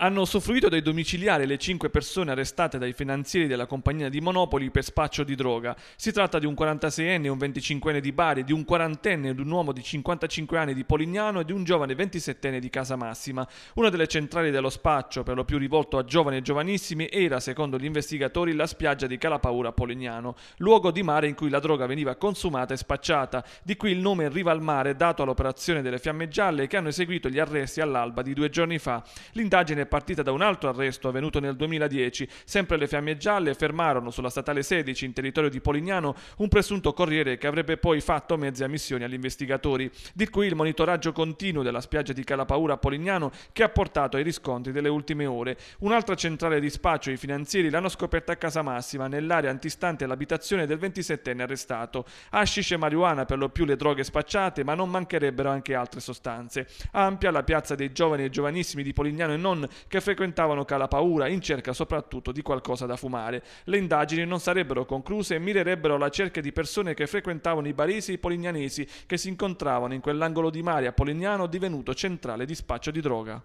hanno usufruito dei domiciliari le cinque persone arrestate dai finanzieri della compagnia di Monopoli per spaccio di droga. Si tratta di un 46enne e un 25enne di Bari, di un quarantenne enne ed un uomo di 55 anni di Polignano e di un giovane 27enne di Casa Massima. Una delle centrali dello spaccio, per lo più rivolto a giovani e giovanissimi, era, secondo gli investigatori, la spiaggia di Calapaura a Polignano, luogo di mare in cui la droga veniva consumata e spacciata. Di qui il nome Riva al Mare dato all'operazione delle Fiamme Gialle che hanno eseguito gli arresti all'alba di due giorni fa. L'indagine partita da un altro arresto avvenuto nel 2010. Sempre le fiamme gialle fermarono sulla statale 16 in territorio di Polignano un presunto corriere che avrebbe poi fatto mezze ammissioni agli investigatori. Di qui il monitoraggio continuo della spiaggia di Calapaura a Polignano che ha portato ai riscontri delle ultime ore. Un'altra centrale di spaccio e i finanzieri l'hanno scoperta a Casa Massima, nell'area antistante all'abitazione del 27enne arrestato. Hashish e marijuana per lo più le droghe spacciate, ma non mancherebbero anche altre sostanze. Ampia la piazza dei giovani e giovanissimi di Polignano e non, che frequentavano Calapaura in cerca soprattutto di qualcosa da fumare. Le indagini non sarebbero concluse e mirerebbero alla cerca di persone che frequentavano i baresi e i polignanesi che si incontravano in quell'angolo di mare a Polignano divenuto centrale di spaccio di droga.